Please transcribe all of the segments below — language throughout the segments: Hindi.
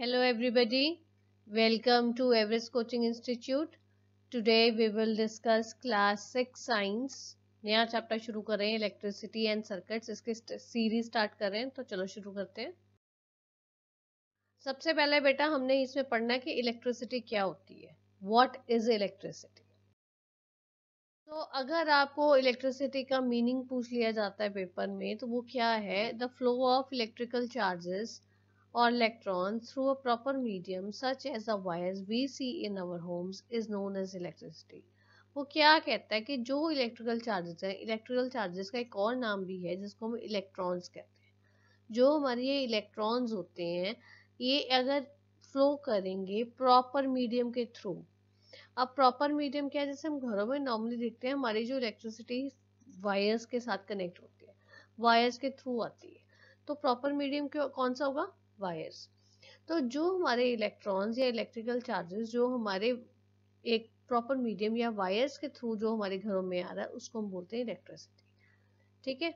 Hello everybody, welcome to Everest Coaching Institute. Today we will discuss class 6 science. नया चैप्टर शुरू कर रहे हैं इलेक्ट्रिसिटी एंड सर्किट्स इसकी सीरीज स्टार्ट कर रहे हैं तो चलो शुरू करते हैं सबसे पहले बेटा हमने इसमें पढ़ना है कि इलेक्ट्रिसिटी क्या होती है वॉट इज इलेक्ट्रिसिटी तो अगर आपको इलेक्ट्रिसिटी का मीनिंग पूछ लिया जाता है पेपर में तो वो क्या है the flow of electrical charges or electrons through a proper medium such as the wires we see in our homes is known as electricity. वो क्या कहता है कि जो इलेक्ट्रिकल चार्जेस हैं इलेक्ट्रिकल चार्जेस का एक और नाम भी है जिसको हम इलेक्ट्रॉन्स कहते हैं जो हमारे ये इलेक्ट्रॉन्स होते हैं ये अगर फ्लो करेंगे प्रॉपर मीडियम के थ्रू अब प्रॉपर मीडियम क्या है जैसे हम घरों में नॉर्मली देखते हैं हमारी जो इलेक्ट्रिसिटी वायर्स के साथ कनेक्ट होती है वायर्स के थ्रू आती है तो प्रॉपर मीडियम कौन सा होगा वायर्स तो जो हमारे इलेक्ट्रॉन्स या इलेक्ट्रिकल चार्जेस जो हमारे एक प्रॉपर मीडियम या वायर्स के थ्रू जो हमारे घरों में आ रहा है उसको हम बोलते हैं इलेक्ट्रिसिटी ठीक है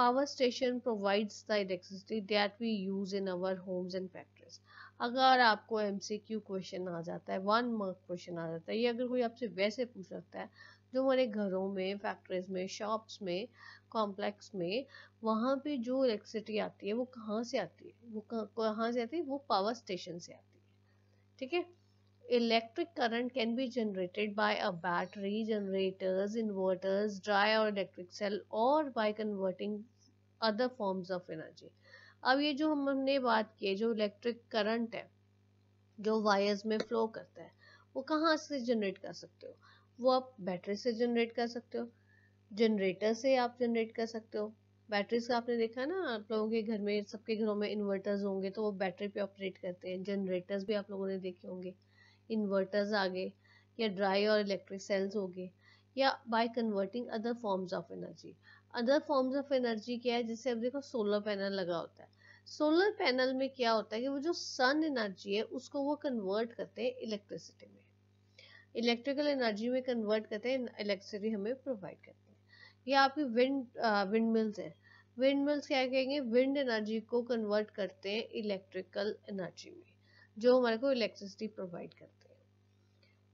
power station provides the electricity that we use in our homes and factories अगर आपको एमसीक्यू क्वेश्चन आ जाता है वन मार्क क्वेश्चन आ जाता है या अगर कोई आपसे वैसे पूछ सकता है जो हमारे घरों में फैक्ट्रीज में शॉप्स में कॉम्प्लेक्स में वहाँ पे जो इलेक्ट्रिसिटी आती है वो कहाँ से आती है वो कहाँ से आती है वो पावर स्टेशन से आती है ठीक है electric current can be generated by a battery generators inverters dry और इलेक्ट्रिक सेल और by converting other forms of energy अब ये जो हमने बात की जो इलेक्ट्रिक करंट है जो वायर्स में फ्लो करता है वो कहाँ से जनरेट कर सकते हो वो आप बैटरी से जनरेट कर सकते हो जनरेटर से आप जनरेट कर सकते हो बैटरी से आपने देखा ना आप लोगों के घर में सबके घरों में इन्वर्टर्स होंगे तो वो बैटरी पे ऑपरेट करते हैं जनरेटर्स भी आप लोगों ने देखे होंगे इन्वर्टर्स आ गए या ड्राई और इलेक्ट्रिक सेल्स हो गए या by converting other forms of energy other forms of energy क्या है जैसे अब देखो सोलर पैनल लगा होता है सोलर पैनल में क्या होता है कि वो जो सन एनर्जी है उसको वो कन्वर्ट करते हैं इलेक्ट्रिसिटी में इलेक्ट्रिकल एनर्जी में कन्वर्ट करते हैं इलेक्ट्रिसिटी हमें प्रोवाइड करते हैं ये आपकी विंड विंड मिल्स है विंड मिल्स क्या कहेंगे विंड एनर्जी को कन्वर्ट करते हैं इलेक्ट्रिकल एनर्जी में जो हमारे को इलेक्ट्रिसिटी प्रोवाइड करते हैं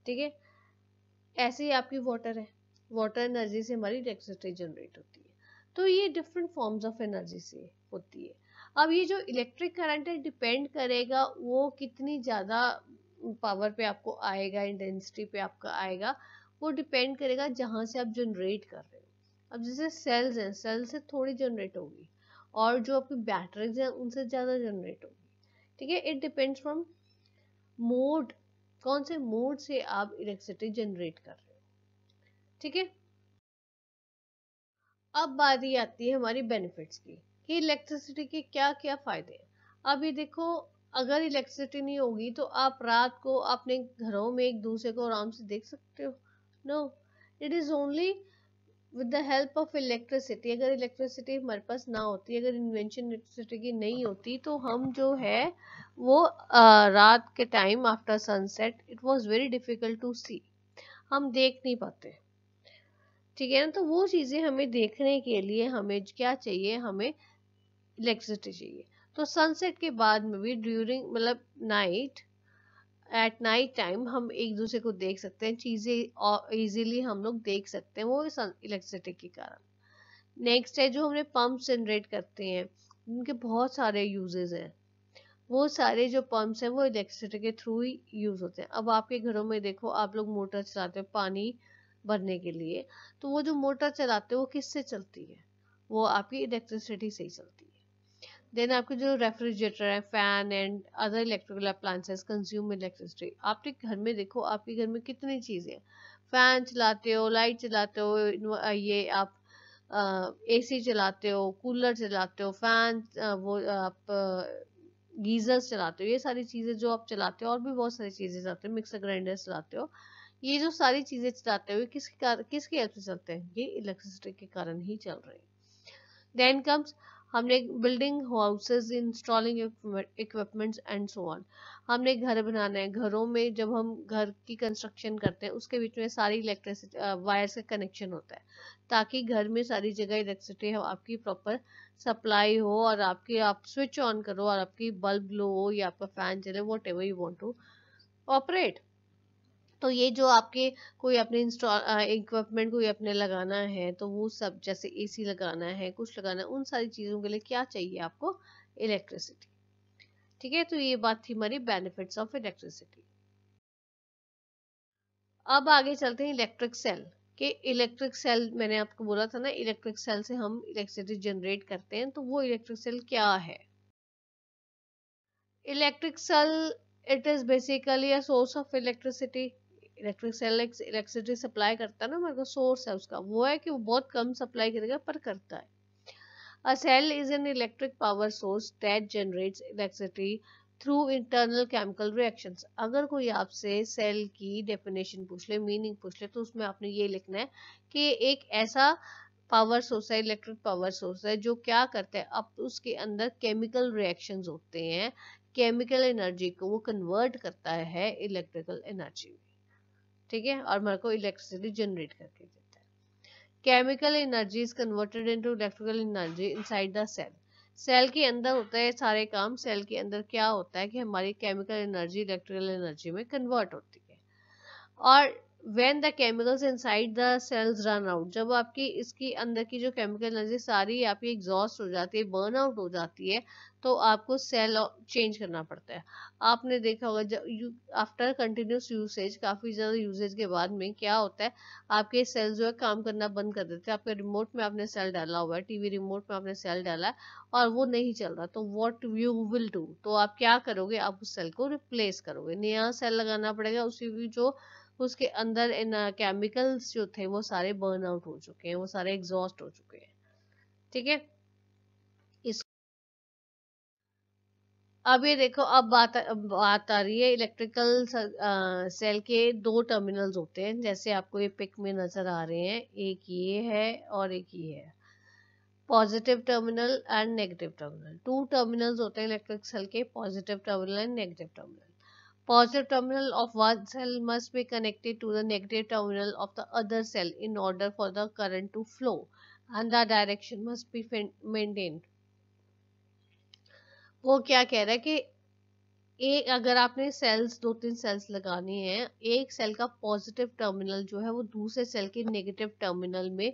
ठीक है ऐसे ही आपकी वाटर है वाटर एनर्जी से हमारी इलेक्ट्रिसिटी जनरेट होती है तो ये डिफरेंट फॉर्म्स ऑफ एनर्जी से होती है अब ये जो इलेक्ट्रिक करंट है डिपेंड करेगा वो कितनी ज़्यादा पावर पे आपको आएगा इंटेंसिटी पे आपका आएगा वो डिपेंड करेगा जहाँ से आप जनरेट कर रहे हो अब जैसे सेल्स हैं सेल से थोड़ी जनरेट होगी और जो आपकी बैटरीज हैं उनसे ज़्यादा जनरेट होगी ठीक है इट डिपेंड्स फ्रॉम मोड कौन से मोड से आप इलेक्ट्रिसिटी जनरेट कर रहे हो ठीक है अब बात बारी आती है हमारी बेनिफिट्स की कि इलेक्ट्रिसिटी के क्या क्या फ़ायदे हैं अभी देखो अगर इलेक्ट्रिसिटी नहीं होगी तो आप रात को अपने घरों में एक दूसरे को आराम से देख सकते हो no it is only with the help of electricity अगर इलेक्ट्रिसिटी हमारे पास ना होती अगर इन्वेंशन इलेक्ट्रिसिटी की नहीं होती तो हम जो है वो आ, रात के time after sunset it was very difficult to see हम देख नहीं पाते ठीक है ना तो वो चीज़ें हमें देखने के लिए हमें क्या चाहिए हमें इलेक्ट्रिसिटी चाहिए तो सनसेट के बाद में भी ड्यूरिंग मतलब नाइट एट नाइट टाइम हम एक दूसरे को देख सकते हैं चीज़ें इजीली हम लोग देख सकते हैं वो इलेक्ट्रिसिटी के कारण नेक्स्ट है जो हमने पंप जनरेट करते हैं उनके बहुत सारे यूजेज हैं वो सारे जो पंप्स हैं वो इलेक्ट्रिसिटी के थ्रू ही यूज़ होते हैं अब आपके घरों में देखो आप लोग मोटर चलाते हो पानी भरने के लिए तो वो जो मोटर चलाते हो वो किससे चलती है वो आपकी इलेक्ट्रिसिटी से ही चलती है देन आपके जो रेफ्रिजरेटर है fan and other electrical appliances consume electricity आपके घर में देखो आपके घर में कितनी चीज़ें हैं फैन चलाते हो लाइट चलाते हो ये आप एसी चलाते हो कूलर चलाते हो फैन वो आप गीजर्स चलाते हो ये सारी चीज़ें जो आप चलाते हो और भी बहुत सारी चीज़ें चलाते हो मिक्सर ग्राइंडर चलाते हो ये जो सारी चीज़ें चलाते हो किसके कारण किसके हेल्प से चलते हैं ये इलेक्ट्रिसिटी के कारण ही चल रहे हैं देन कम्स हमने building houses installing equipments and so on हमने घर बनाना है घरों में जब हम घर की कंस्ट्रक्शन करते हैं उसके बीच में सारी इलेक्ट्रिसिटी वायर्स का कनेक्शन होता है ताकि घर में सारी जगह इलेक्ट्रिसिटी हो आपकी प्रॉपर सप्लाई हो और आपकी आप स्विच ऑन करो और आपकी बल्ब ग्लो हो या आपका फैन चले whatever you want to operate तो ये जो आपके कोई अपने इंस्टॉल इक्विपमेंट कोई अपने लगाना है तो वो सब जैसे एसी लगाना है कुछ लगाना है उन सारी चीज़ों के लिए क्या चाहिए आपको इलेक्ट्रिसिटी ठीक है तो ये बात थी हमारी बेनिफिट्स ऑफ इलेक्ट्रिसिटी अब आगे चलते हैं इलेक्ट्रिक सेल के इलेक्ट्रिक सेल मैंने आपको बोला था ना इलेक्ट्रिक सेल से हम इलेक्ट्रिसिटी जनरेट करते हैं तो वो इलेक्ट्रिक सेल क्या है electric cell it is basically a source of electricity electric cell electricity supply करता है ना हमारे को सोर्स है उसका वो है कि वो बहुत कम सप्लाई करेगा पर करता है a cell is an electric power source that generates electricity through internal chemical reactions. अगर कोई आपसे सेल की डेफिनेशन पूछ ले मीनिंग पूछ ले तो उसमें आपने ये लिखना है कि एक ऐसा पावर सोर्स है इलेक्ट्रिक पावर सोर्स है जो क्या करता है अब उसके अंदर केमिकल रिएक्शंस होते हैं केमिकल एनर्जी को वो कन्वर्ट करता है इलेक्ट्रिकल एनर्जी में ठीक है और हमारे को इलेक्ट्रिसिटी जनरेट करके देता है chemical energy is converted into electrical energy inside the cell cell के अंदर होता है सारे काम सेल के अंदर क्या होता है कि हमारी केमिकल एनर्जी इलेक्ट्रिकल एनर्जी में कन्वर्ट होती है और when the chemicals inside the cells run out जब आपकी इसकी अंदर की जो केमिकल एनर्जी सारी आपकी एग्जॉस्ट हो जाती है बर्न आउट हो जाती है तो आपको सेल चेंज करना पड़ता है आपने देखा होगा जब आफ्टर कंटिन्यूस यूसेज काफ़ी ज़्यादा यूसेज के बाद में क्या होता है आपके सेल जो है काम करना बंद कर देते हैं आपके रिमोट में आपने सेल डाला हुआ है टीवी रिमोट में आपने सेल डाला है और वो नहीं चल रहा तो वॉट यू विल डू तो आप क्या करोगे आप उस सेल को रिप्लेस करोगे नया सेल लगाना पड़ेगा उसी जो उसके अंदर इन केमिकल्स जो थे वो सारे बर्न आउट हो चुके हैं वो सारे एग्जॉस्ट हो चुके हैं ठीक है इस अब ये देखो अब बात बात आ रही है इलेक्ट्रिकल सेल के दो टर्मिनल्स होते हैं जैसे आपको ये पिक में नजर आ रहे हैं एक ये है और एक ये है positive terminal and negative terminal two terminals होते हैं इलेक्ट्रिक सेल के positive terminal and negative terminal positive terminal of one cell must be connected to the negative terminal of the other cell in order for the current to flow and the direction must be maintained वो क्या कह रहा है कि एक अगर आपने सेल्स दो तीन सेल्स लगानी है एक सेल का पॉजिटिव टर्मिनल जो है वो दूसरे सेल के नेगेटिव टर्मिनल में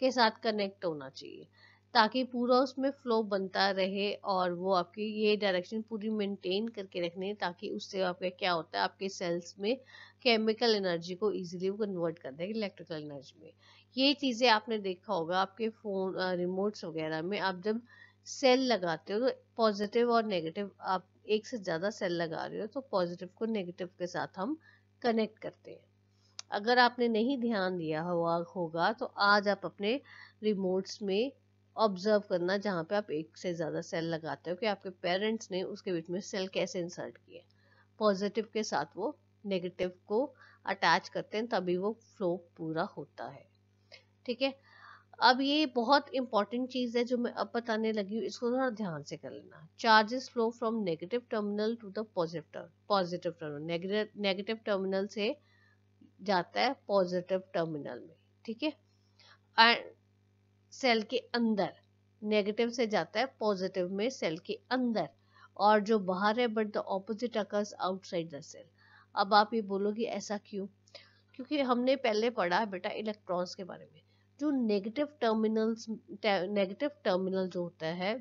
के साथ कनेक्ट होना चाहिए ताकि पूरा उसमें फ्लो बनता रहे और वो आपकी ये डायरेक्शन पूरी मेंटेन करके रखने ताकि उससे आपका क्या होता है आपके सेल्स में केमिकल एनर्जी को इजीली कन्वर्ट कर देगा इलेक्ट्रिकल एनर्जी में ये चीज़ें आपने देखा होगा आपके फ़ोन रिमोट्स वगैरह में आप जब सेल लगाते हो तो पॉजिटिव और नेगेटिव आप एक से ज़्यादा सेल लगा रहे हो तो पॉजिटिव को नेगेटिव के साथ हम कनेक्ट करते हैं अगर आपने नहीं ध्यान दिया हुआ होगा तो आज आप अपने रिमोट्स में ऑब्जर्व करना जहाँ पे आप एक से ज़्यादा सेल लगाते हो कि आपके पेरेंट्स ने उसके बीच में सेल कैसे इंसर्ट किए पॉजिटिव के साथ वो नेगेटिव को अटैच करते हैं तभी वो फ्लो पूरा होता है ठीक है अब ये बहुत इंपॉर्टेंट चीज़ है जो मैं अब बताने लगी हूँ इसको थोड़ा ध्यान से कर लेना charges flow from negative terminal to the positive positive terminal negative terminal से जाता है पॉजिटिव टर्मिनल में ठीक है एंड सेल के अंदर नेगेटिव से जाता है पॉजिटिव में सेल के अंदर और जो बाहर है but the opposite occurs outside the cell अब आप ये बोलोगे ऐसा क्यों क्योंकि हमने पहले पढ़ा है बेटा इलेक्ट्रॉन्स के बारे में जो नेगेटिव टर्मिनल्स नेगेटिव टर्मिनल जो होता है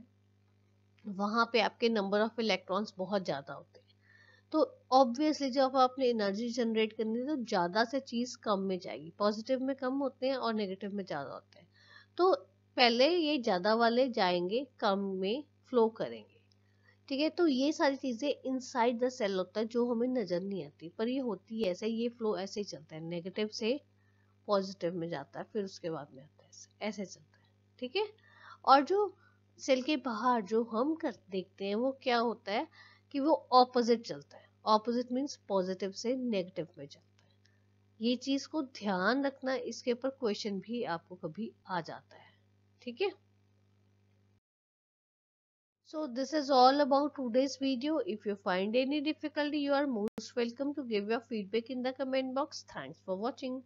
वहाँ पे आपके नंबर ऑफ इलेक्ट्रॉन्स बहुत ज़्यादा होते हैं तो ऑब्वियसली जब आपने एनर्जी जनरेट करनी है तो ज़्यादा से चीज़ कम में जाएगी पॉजिटिव में कम होते हैं और नेगेटिव में ज़्यादा होते हैं तो पहले ये ज़्यादा वाले जाएंगे कम में फ्लो करेंगे ठीक है तो ये सारी चीज़ें इनसाइड द सेल होता है जो हमें नज़र नहीं आती पर ये होती है ऐसे ये फ्लो ऐसे ही चलता है नेगेटिव से पॉजिटिव में जाता है फिर उसके बाद में आता है ऐसे चलता है ठीक है और जो सेल के बाहर जो हम कर देखते हैं वो क्या होता है कि वो ऑपोजिट चलता है ऑपोजिट मीन्स पॉजिटिव से नेगेटिव में जाता है ये चीज को ध्यान रखना इसके ऊपर क्वेश्चन भी आपको कभी आ जाता है ठीक है so this is all about today's video if you find any difficulty you are most welcome to give your feedback in the comment box thanks for watching